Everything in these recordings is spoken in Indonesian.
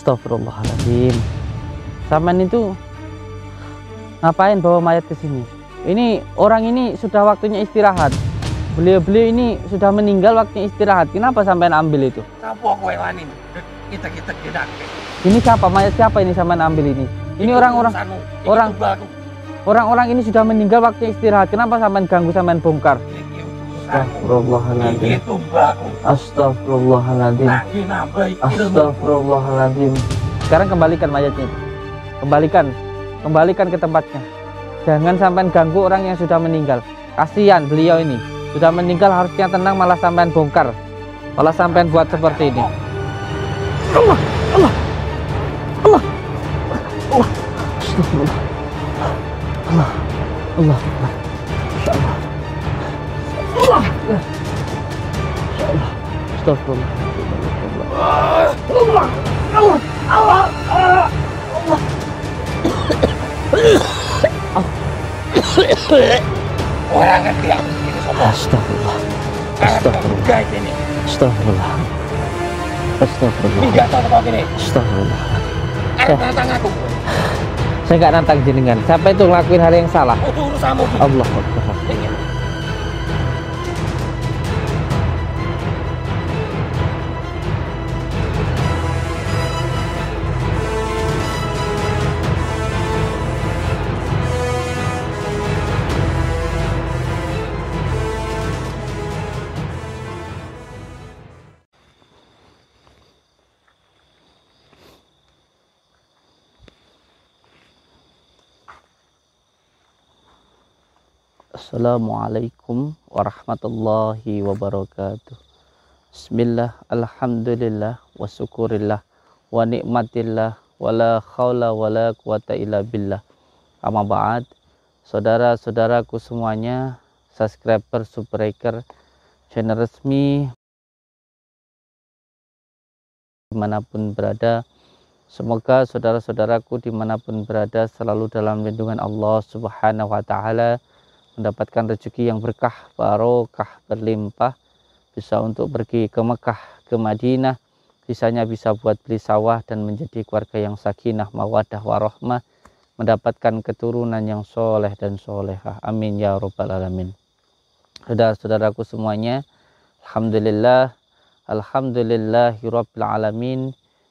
Astagfirullahaladzim. Saman itu ngapain bawa mayat ke sini? Ini orang ini sudah waktunya istirahat. Beliau-beliau ini sudah meninggal waktunya istirahat. Kenapa sampean ambil itu? Kita kita Ini siapa? Mayat siapa ini sampean ambil ini? Ini orang-orang orang orang-orang ini sudah meninggal waktunya istirahat. Kenapa sampean ganggu sampean bongkar? Astaghfirullahaladzim. Astaghfirullahaladzim. Astaghfirullahaladzim. Sekarang kembalikan mayatnya Kembalikan Kembalikan ke tempatnya Jangan sampai ganggu orang yang sudah meninggal Kasihan beliau ini Sudah meninggal harusnya tenang malah sampai bongkar Malah sampai buat seperti ini Allah Allah Allah Allah Allah Allah, Allah. Astagfirullah. Allah, Allah, Allah, Allah. Orang ngerti aku sendiri Astagfirullah. Astagfirullah. Astagfirullah. Astagfirullah. Enggak tahu apa ini. Astagfirullah. Tantang aku. Saya nggak nantang jenengan. Siapa itu ngelakuin hal yang salah? Itu urusanmu. Allah. Assalamualaikum warahmatullahi wabarakatuh Bismillah alhamdulillah wa syukurillah wa nikmatillah wa la khawla wa la quwata illa billah Amma ba'ad, Saudara-saudaraku semuanya subscriber, subscriber, channel resmi dimanapun berada Semoga saudara-saudaraku dimanapun berada selalu dalam lindungan Allah subhanahu wa ta'ala mendapatkan rezeki yang berkah, barokah, berlimpah, bisa untuk pergi ke Mekah, ke Madinah, sisanya bisa buat beli sawah dan menjadi keluarga yang sakinah, mawadah, warohmah, mendapatkan keturunan yang soleh dan solehah. Amin ya robbal alamin. Saudara-saudaraku semuanya, Alhamdulillah, Alhamdulillahirabbil alamin.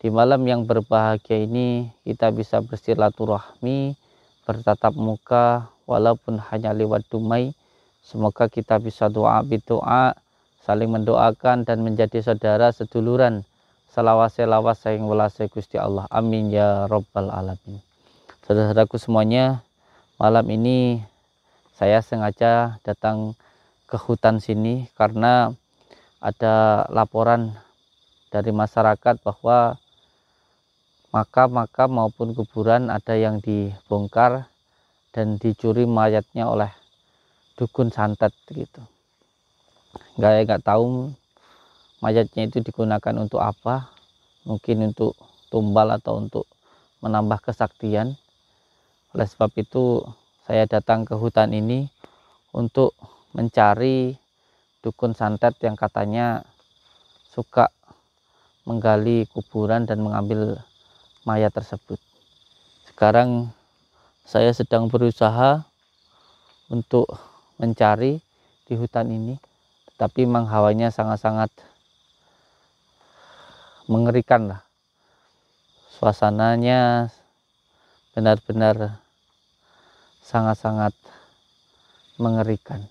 Di malam yang berbahagia ini kita bisa bersilaturahmi, bertatap muka walaupun hanya lewat dumai semoga kita bisa doa bidoa saling mendoakan dan menjadi saudara seduluran selawas selawas sayang welasai Gusti Allah amin ya rabbal alamin saudara-saudaraku semuanya malam ini saya sengaja datang ke hutan sini karena ada laporan dari masyarakat bahwa makam-makam maupun kuburan ada yang dibongkar dan dicuri mayatnya oleh dukun santet gitu nggak nggak tahu mayatnya itu digunakan untuk apa mungkin untuk tumbal atau untuk menambah kesaktian oleh sebab itu saya datang ke hutan ini untuk mencari dukun santet yang katanya suka menggali kuburan dan mengambil mayat tersebut. Sekarang saya sedang berusaha untuk mencari di hutan ini, tetapi memang hawanya sangat-sangat mengerikan lah. Suasananya benar-benar sangat-sangat mengerikan.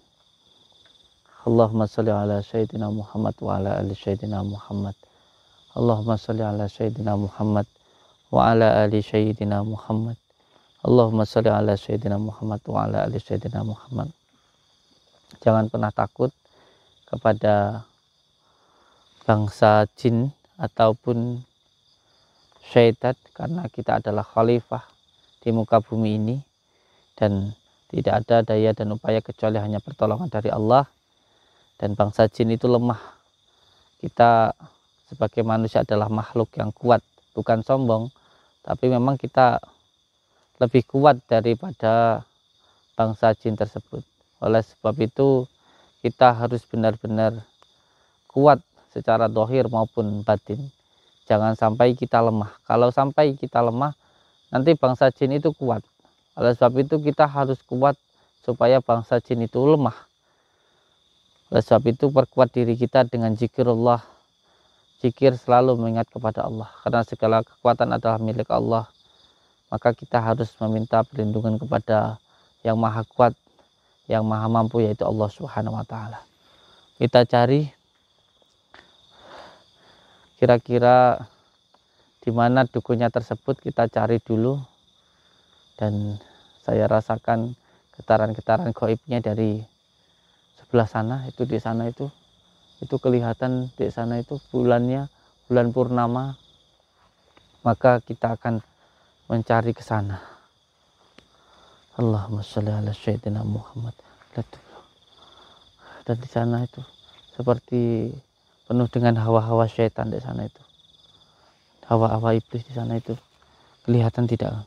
Allahumma salli ala Sayyidina Muhammad wa ala ali Sayyidina Muhammad. Allahumma salli ala Sayyidina Muhammad wa ala ali sayyidina Muhammad. Allahumma shalli ala sayyidina Muhammad wa ala ali sayyidina Muhammad. Jangan pernah takut kepada bangsa jin ataupun syaitan karena kita adalah khalifah di muka bumi ini dan tidak ada daya dan upaya kecuali hanya pertolongan dari Allah dan bangsa jin itu lemah kita sebagai manusia adalah makhluk yang kuat bukan sombong tapi memang kita lebih kuat daripada bangsa jin tersebut oleh sebab itu kita harus benar-benar kuat secara dohir maupun batin jangan sampai kita lemah kalau sampai kita lemah nanti bangsa jin itu kuat oleh sebab itu kita harus kuat supaya bangsa jin itu lemah oleh sebab itu perkuat diri kita dengan zikirullah Zikir selalu mengingat kepada Allah karena segala kekuatan adalah milik Allah. Maka kita harus meminta perlindungan kepada yang maha kuat, yang maha mampu yaitu Allah Subhanahu wa taala. Kita cari kira-kira di mana dukunya tersebut kita cari dulu dan saya rasakan getaran-getaran goibnya dari sebelah sana itu di sana itu itu kelihatan di sana itu bulannya bulan purnama maka kita akan mencari ke sana Allahumma sholli ala sayyidina Muhammad dan di sana itu seperti penuh dengan hawa-hawa setan di sana itu hawa-hawa iblis di sana itu kelihatan tidak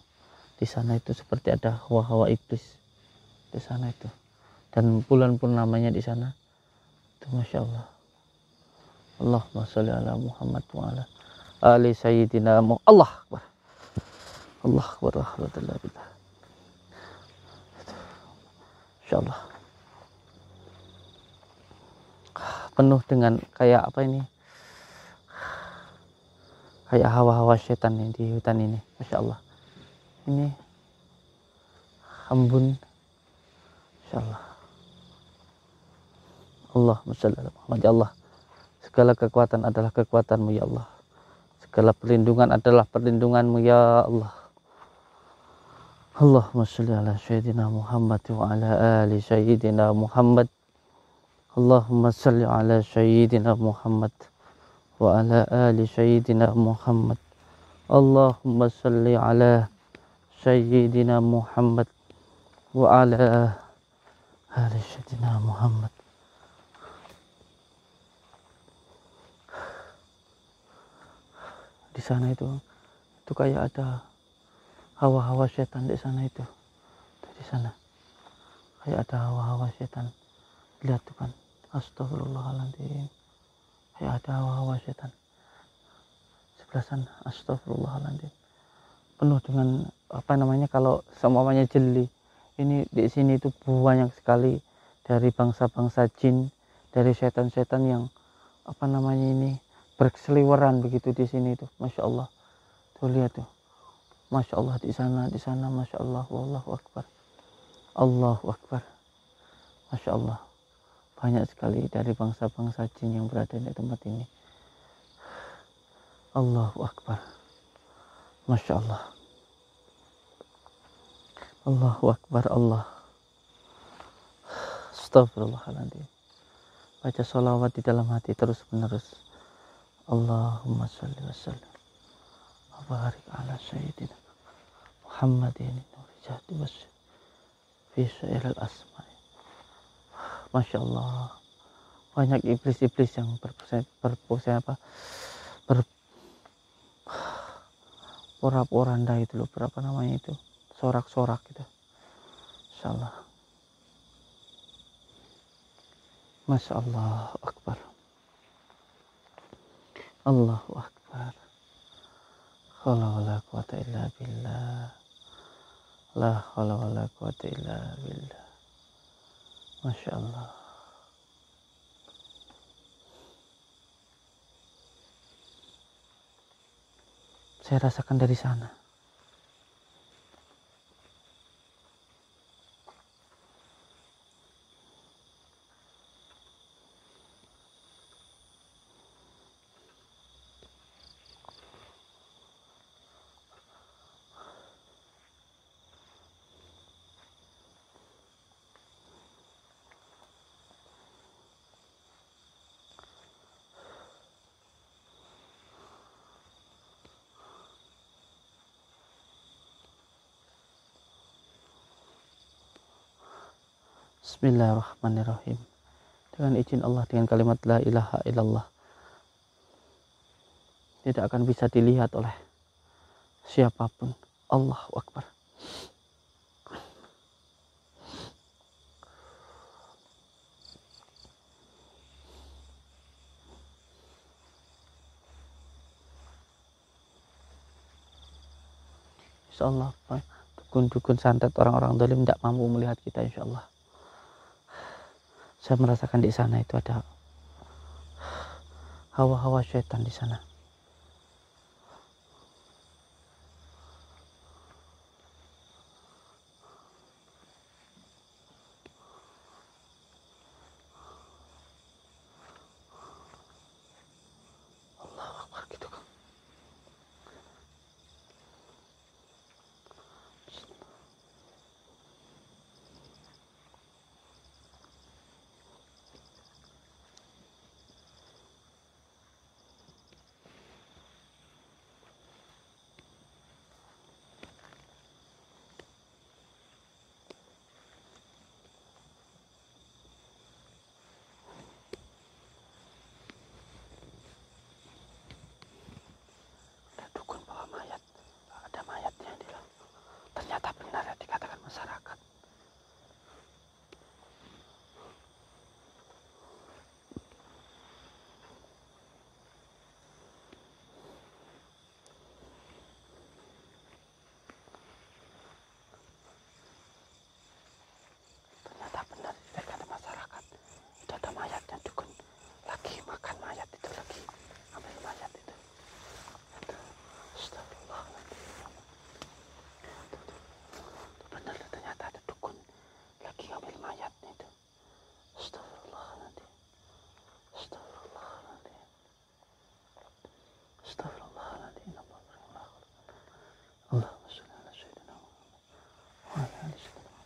di sana itu seperti ada hawa-hawa iblis di sana itu dan bulan purnamanya di sana itu masya Allah Allahumma sholli ala Muhammad wa ala ali sayyidina Muhammad. Allah Akbar. Allah Akbar rahmatullah billah. Insyaallah. Penuh dengan kayak apa ini? Kayak hawa-hawa setan nih di hutan ini. Masya Allah. Ini hambun. InsyaAllah, ya Allah. Allahumma sholli ala Allah. Segala kekuatan adalah kekuatanmu ya Allah. Segala perlindungan adalah perlindunganmu ya Allah. Allahumma sholli ala sayyidina Muhammad wa ala ali sayyidina Muhammad. Allahumma sholli ala sayyidina Muhammad wa ala ali sayyidina Muhammad. Allahumma sholli ala sayyidina Muhammad wa ala ali sayyidina Muhammad. di sana itu itu kayak ada hawa-hawa setan di sana itu di sana kayak ada hawa-hawa setan lihat tuh kan astagfirullahaladzim kayak ada hawa-hawa setan sebelah sana astagfirullahaladzim penuh dengan apa namanya kalau semuanya jeli ini di sini itu banyak sekali dari bangsa-bangsa jin dari setan-setan yang apa namanya ini berseliweran begitu di sini tuh masya Allah tuh lihat tuh masya Allah di sana di sana masya Allah wallahu akbar Allahu akbar masya Allah banyak sekali dari bangsa-bangsa jin yang berada di tempat ini Allahu akbar masya Allah Allahu akbar Allah Astagfirullahaladzim baca solawat di dalam hati terus menerus Allahumma salli wa sallam wa barik ala sayyidina Muhammadin nuri jahdi wa fi syair al-asma'i Masya Allah banyak iblis-iblis yang berpose, apa ber porak-poranda itu loh berapa namanya itu sorak-sorak gitu Allah. Masya Allah Akbar Allahu Akbar. Khala wa la quwata illa billah. La khala wa la quwata illa billah. Masya Allah. Saya rasakan dari sana. Bismillahirrahmanirrahim. Dengan izin Allah, dengan kalimat La ilaha illallah, tidak akan bisa dilihat oleh siapapun. Allah, Akbar. Insya Allah, dukun-dukun santet orang-orang dolim tidak mampu melihat kita insya Allah saya merasakan di sana itu ada hawa-hawa setan di sana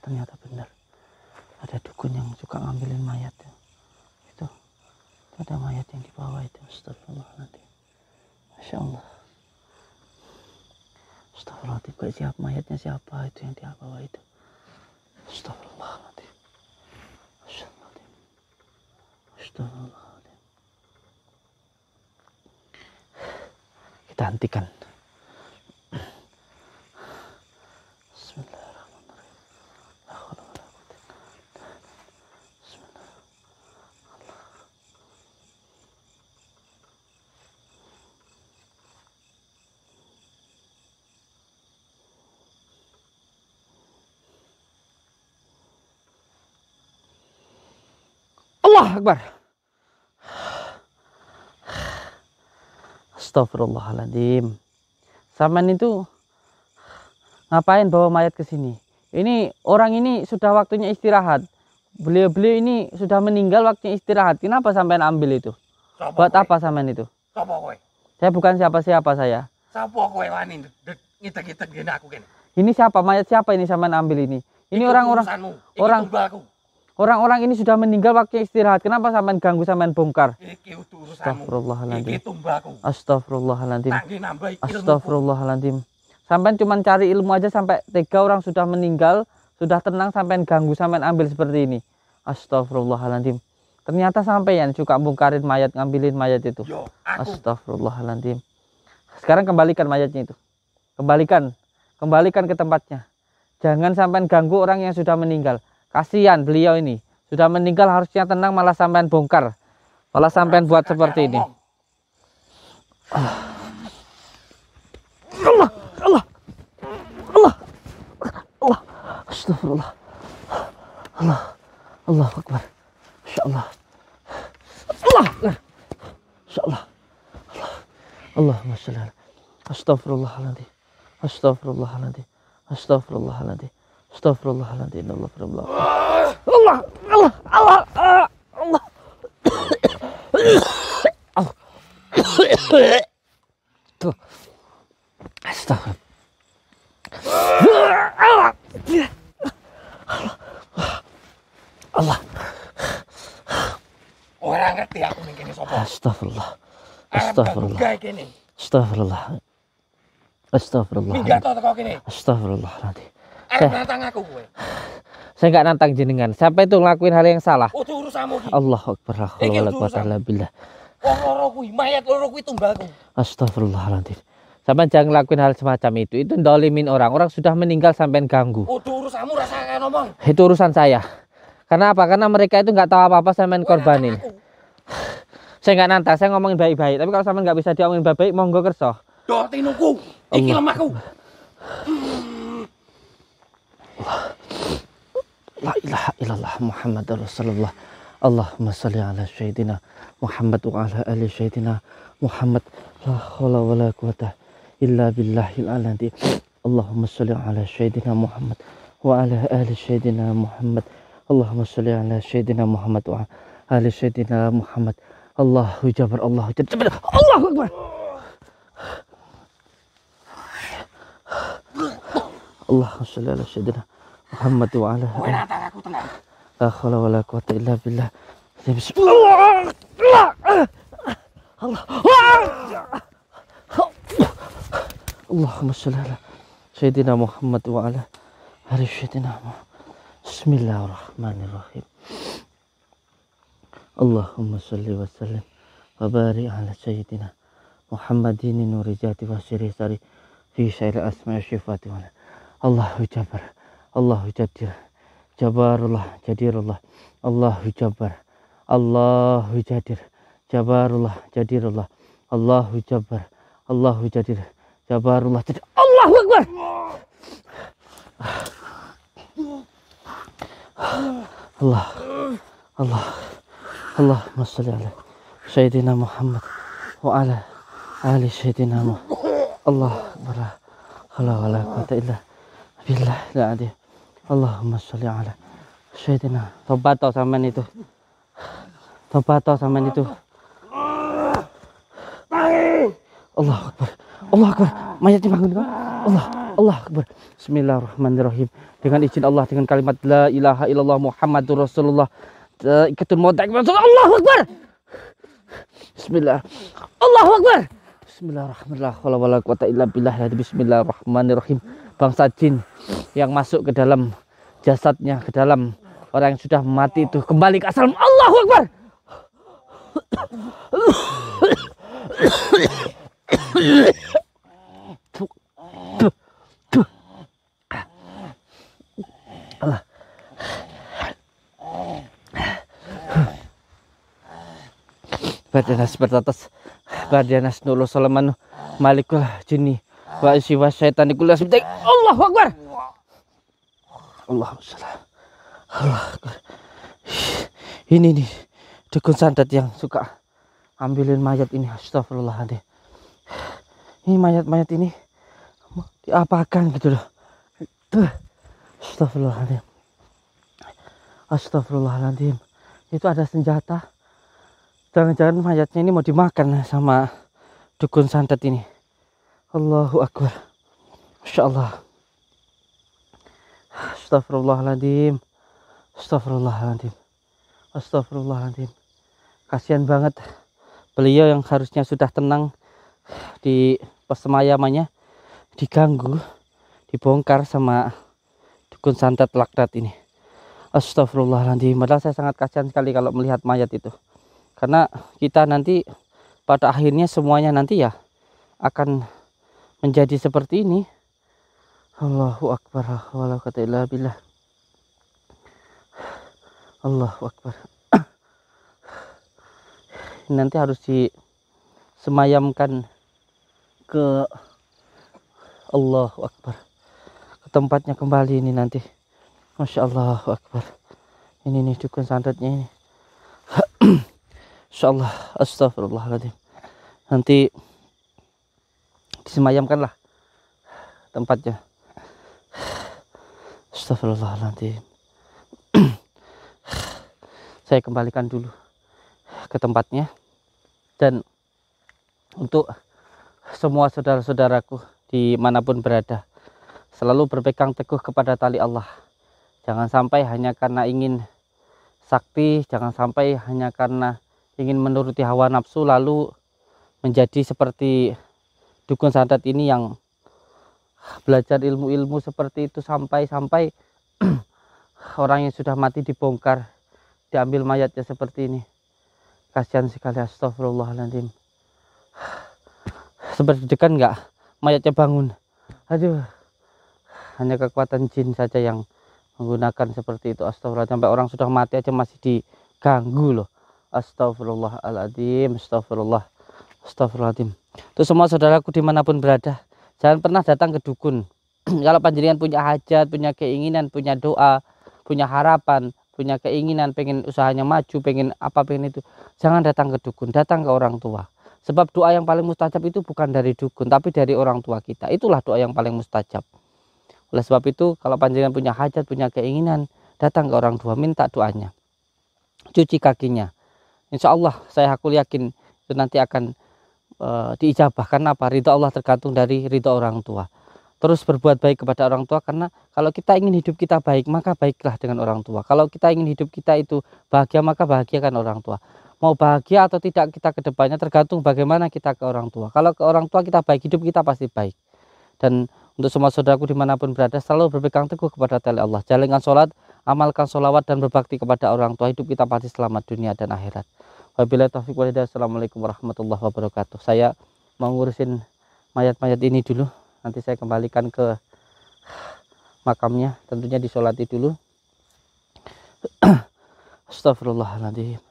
ternyata benar ada dukun yang suka ngambilin mayat ya. itu ada mayat yang dibawa itu nanti Masya Allah astagfirullahaladzim siapa mayatnya siapa itu yang dia bawa itu Allah Akbar. Astagfirullahaladzim. Saman itu ngapain bawa mayat ke sini? Ini orang ini sudah waktunya istirahat. Beliau-beliau ini sudah meninggal waktunya istirahat. Kenapa sampai ambil itu? Sopo Buat kue. apa saman itu? Sopo kue. Saya bukan siapa-siapa saya. Sopo kowe wani kita aku Ini siapa mayat siapa ini saman ambil ini? Ini orang-orang orang, -orang, orang Orang-orang ini sudah meninggal waktu istirahat. Kenapa sampean ganggu sampean bongkar? Astagfirullahaladzim. Astagfirullahaladzim. Astagfirullahaladzim. Sampean cuma cari ilmu aja sampai tiga orang sudah meninggal, sudah tenang sampean ganggu sampean ambil seperti ini. Astagfirullahaladzim. Ternyata sampai yang suka bongkarin mayat, ngambilin mayat itu. Astagfirullahaladzim. Sekarang kembalikan mayatnya itu. Kembalikan. Kembalikan ke tempatnya. Jangan sampai ganggu orang yang sudah meninggal. Kasihan beliau ini. Sudah meninggal harusnya tenang malah sampean bongkar. Malah sampean buat seperti ini. Allah, Allah. Allah. Allah. Astagfirullah. Allah. Allah Akbar. Insya Allah. Allah, Insya Allah. Allah Allah. Astagfirullahaladzim. Astagfirullahaladzim. Astagfirullahaladzim. استغفر الله العظيم الله استغفر الله الله الله الله الله استغفر الله الله ora ngerti aku ning kene sapa astagfirullah astagfirullah astagfirullah astagfirullah astagfirullah astagfirullah Arep nantang aku kowe. Saya nggak nantang jenengan. Siapa itu ngelakuin hal yang salah? Oh, urusanmu Allah, Allah akbar. Allahu akbar. Alhamdulillah. Wong loro kuwi, mayat loro kuwi tunggalku. Astagfirullahaladzim. Sampai jangan ngelakuin hal semacam itu. Itu ndolimin orang. Orang sudah meninggal sampai ganggu. Oh, urusanmu rasa ngomong. Itu urusan saya. Karena apa? Karena mereka itu nggak tahu apa-apa saya korban korbanin. Saya nggak nantang, saya ngomongin baik-baik. Tapi kalau sama nggak bisa diomongin baik-baik, monggo kerso. Doh tinuku, iki lemahku. Hmm. الله لا إله إلا الله محمد رسول الله اللهم صل على سيدنا محمد وعلى آل سيدنا محمد لا حول ولا قوة إلا بالله العلي اللهم صل على سيدنا محمد وعلى آل سيدنا محمد اللهم صل على سيدنا محمد وعلى آل سيدنا محمد الله جبر الله جبر الله أكبر اللهم صل على سيدنا محمد وعلى لا حول ولا قوة إلا بالله بسم الله اللهم صل على سيدنا محمد وعلى اله سيدنا محمد بسم الله الرحمن الرحيم اللهم صل وسلم وبارك على سيدنا محمد نور ذاتي وسيري ساري في شعر أسماء الشفاة والأسماء Allahu Jabbar Allahu Jabbar Jabarullah Jadirullah Allahu Jabbar Allahu Jadir Jabarullah Jadirullah Allahu Jabbar Allahu Jadir Jabarullah Jadir Allahu Akbar Allah, Allah, Allah, Allah, Allah, Allah, Allah, Allah, Allah, Allah, Allah, Allah, Allah, Allah, Allah, Allah, Allah, Allah, Bilah, nggak ada. Allahumma sholli ala sayyidina. Tobat toh sama itu. Tobat toh sama itu. Allah Akbar. Allah Akbar. Mayat dibangun kan? Allah. Allah Akbar. Bismillahirrahmanirrahim. Dengan izin Allah dengan kalimat la ilaha illallah Muhammadur Rasulullah. Ikatul maut Allah Akbar. Bismillah. Allahu Akbar. Bismillahirrahmanirrahim. Wala wala quwata illa billah. Bismillahirrahmanirrahim bangsa jin yang masuk ke dalam jasadnya, ke dalam orang yang sudah mati itu kembali ke asal Allahu Akbar. Allah. Badanas bertatas Badanas nulu salamanu Malikul jini wa siwa syaitan lha bidak Allahu akbar Allahu salam Allah ini nih dukun santet yang suka ambilin mayat ini astagfirullahaladzim ini mayat-mayat ini diapakan gitu loh tuh astagfirullahaladzim astagfirullahaladzim itu ada senjata jangan-jangan mayatnya ini mau dimakan sama dukun santet ini Allahu Akbar. Masya Allah. Astagfirullahaladzim. Astagfirullahaladzim. Astagfirullahaladzim. Kasian banget beliau yang harusnya sudah tenang di pesemayamannya diganggu, dibongkar sama dukun santet laknat ini. Astagfirullahaladzim. Padahal saya sangat kasihan sekali kalau melihat mayat itu. Karena kita nanti pada akhirnya semuanya nanti ya akan menjadi seperti ini Allahu Akbar walau kata ilah billah Allahu Akbar nanti harus disemayamkan ke Allahu Akbar ke tempatnya kembali ini nanti Masya Allah Akbar ini nih dukun santetnya ini Insya Allah Astagfirullahaladzim nanti disemayamkanlah tempatnya Astagfirullahaladzim saya kembalikan dulu ke tempatnya dan untuk semua saudara-saudaraku dimanapun berada selalu berpegang teguh kepada tali Allah jangan sampai hanya karena ingin sakti jangan sampai hanya karena ingin menuruti hawa nafsu lalu menjadi seperti dukun santet ini yang belajar ilmu-ilmu seperti itu sampai-sampai orang yang sudah mati dibongkar diambil mayatnya seperti ini kasihan sekali astagfirullahaladzim seperti dekan nggak mayatnya bangun aduh hanya kekuatan jin saja yang menggunakan seperti itu astagfirullah sampai orang sudah mati aja masih diganggu loh astagfirullahaladzim astagfirullah astagfirullahaladzim Terus semua saudaraku dimanapun berada, jangan pernah datang ke dukun. Kalau panjenengan punya hajat, punya keinginan, punya doa, punya harapan, punya keinginan, pengen usahanya maju, pengen apa pengen itu, jangan datang ke dukun, datang ke orang tua. Sebab doa yang paling mustajab itu bukan dari dukun, tapi dari orang tua kita. Itulah doa yang paling mustajab. Oleh sebab itu, kalau panjenengan punya hajat, punya keinginan, datang ke orang tua, minta doanya. Cuci kakinya. Insya Allah, saya aku yakin itu nanti akan Eh, diijabahkan apa ridho Allah tergantung dari ridho orang tua terus berbuat baik kepada orang tua karena kalau kita ingin hidup kita baik maka baiklah dengan orang tua kalau kita ingin hidup kita itu bahagia maka bahagiakan orang tua mau bahagia atau tidak kita kedepannya tergantung bagaimana kita ke orang tua kalau ke orang tua kita baik hidup kita pasti baik dan untuk semua saudaraku dimanapun berada selalu berpegang teguh kepada tali Allah jalankan sholat amalkan sholawat dan berbakti kepada orang tua hidup kita pasti selamat dunia dan akhirat Wabillahi taufik walhidayah. Assalamualaikum warahmatullahi wabarakatuh. Saya mau ngurusin mayat-mayat ini dulu. Nanti saya kembalikan ke makamnya. Tentunya disolati dulu. Astagfirullahaladzim.